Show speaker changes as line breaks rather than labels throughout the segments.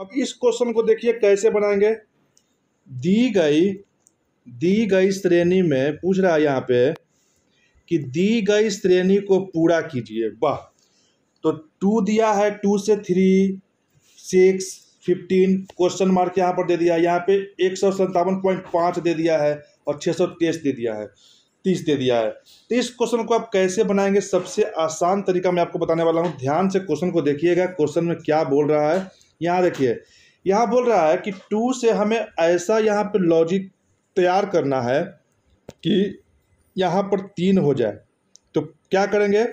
अब इस क्वेश्चन को देखिए कैसे बनाएंगे दी गई दी गई श्रेणी में पूछ रहा है यहाँ पे कि दी गई श्रेणी को पूरा कीजिए वाह तो टू दिया है टू से three six fifteen question mark यहाँ पर दे दिया है यहाँ पे एक सौ सत्तावन पॉइंट पाँच दे दिया है और छः सौ तेईस दे दिया है तीस दे दिया है तो इस क्वेश्चन को आप कैसे बनाएंगे सबसे आसान तरीका मैं आपको बताने वाला हूँ ध्यान से क्वेश्चन को देखिएगा क्वेश्चन में क्या बोल रहा है यहाँ देखिए यहाँ बोल रहा है कि टू से हमें ऐसा यहाँ पर लॉजिक तैयार करना है कि यहाँ पर तीन हो जाए तो क्या करेंगे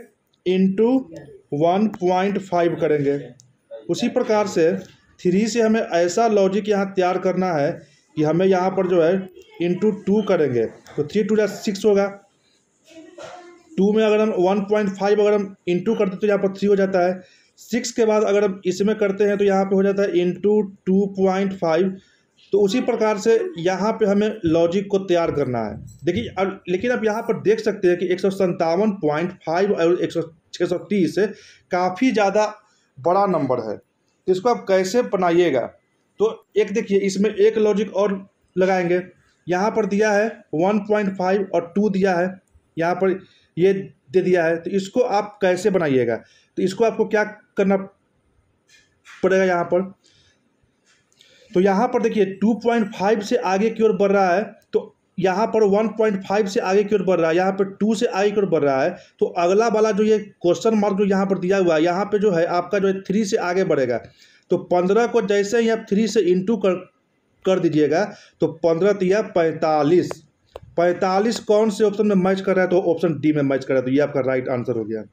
इंटू वन पॉइंट फाइव करेंगे उसी प्रकार से थ्री से हमें ऐसा लॉजिक यहाँ तैयार करना है कि हमें यहाँ पर जो है इंटू टू करेंगे तो थ्री टू या सिक्स होगा टू में अगर हम वन पॉइंट फाइव अगर हम इंटू करते तो यहाँ पर थ्री हो जाता है सिक्स के बाद अगर हम इसमें करते हैं तो यहाँ पे हो जाता है इंटू टू पॉइंट फाइव तो उसी प्रकार से यहाँ पे हमें लॉजिक को तैयार करना है देखिए अब लेकिन अब यहाँ पर देख सकते हैं कि एक पॉइंट फाइव और एक सौ काफ़ी ज़्यादा बड़ा नंबर है तो इसको आप कैसे बनाइएगा तो एक देखिए इसमें एक लॉजिक और लगाएंगे यहाँ पर दिया है फाइव और टू दिया है यहाँ पर ये दे दिया है तो इसको आप कैसे बनाइएगा तो इसको आपको क्या करना पड़ेगा यहाँ पर तो यहाँ पर देखिए 2.5 से आगे की ओर बढ़ रहा है तो यहाँ पर 1.5 से आगे की ओर बढ़ रहा है यहाँ पर 2 से आगे की ओर बढ़ रहा है तो अगला वाला जो ये क्वेश्चन मार्क जो यहाँ पर दिया हुआ है यहाँ पर जो है आपका जो है थ्री से आगे बढ़ेगा तो पंद्रह को जैसे ही आप थ्री से इंटू कर कर दीजिएगा तो पंद्रह यह पैंतालीस पैंतालीस कौन से ऑप्शन में मैच कर रहा है तो ऑप्शन डी में मैच कर रहा है तो ये आपका राइट आंसर हो गया